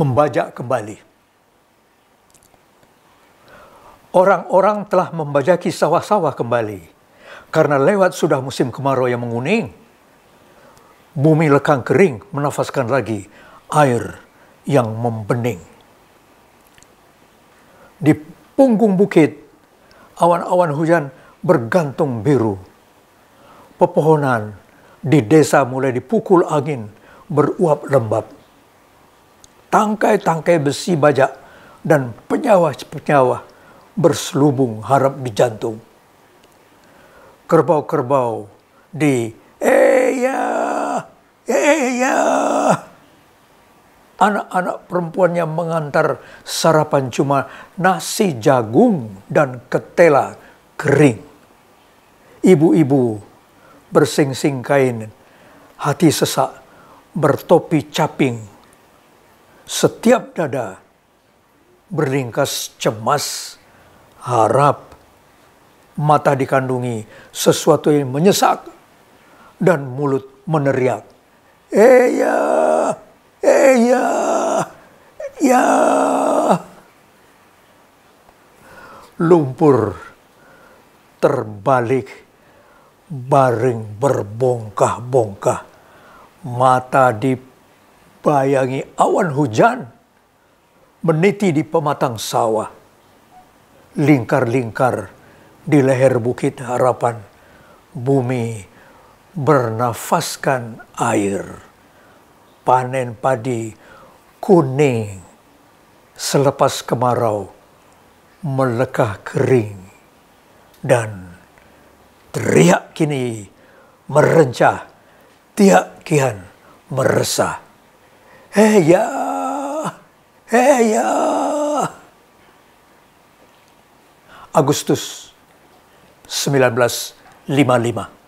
membajak kembali. Orang-orang telah membajaki sawah-sawah kembali, karena lewat sudah musim kemarau yang menguning. Bumi lekang kering menafaskan lagi air yang membening. Di punggung bukit, awan-awan hujan bergantung biru. Pepohonan di desa mulai dipukul angin beruap lembab tangkai-tangkai besi baja dan penyawa-penyawa berselubung harap di jantung. Kerbau-kerbau di Eya, Eya. Anak-anak perempuannya mengantar sarapan cuma nasi jagung dan ketela kering. Ibu-ibu bersing-sing kain, hati sesak, bertopi caping, setiap dada berlingkas cemas, harap, mata dikandungi sesuatu yang menyesak, dan mulut meneriak. Eya, eh, eya, eh, ya. Lumpur terbalik, baring berbongkah-bongkah, mata di Bayangi awan hujan meniti di pematang sawah. Lingkar-lingkar di leher bukit harapan. Bumi bernafaskan air. Panen padi kuning selepas kemarau melekah kering. Dan teriak kini merencah, tiak kian meresah. Heya, heya. Ya. Agustus 1955.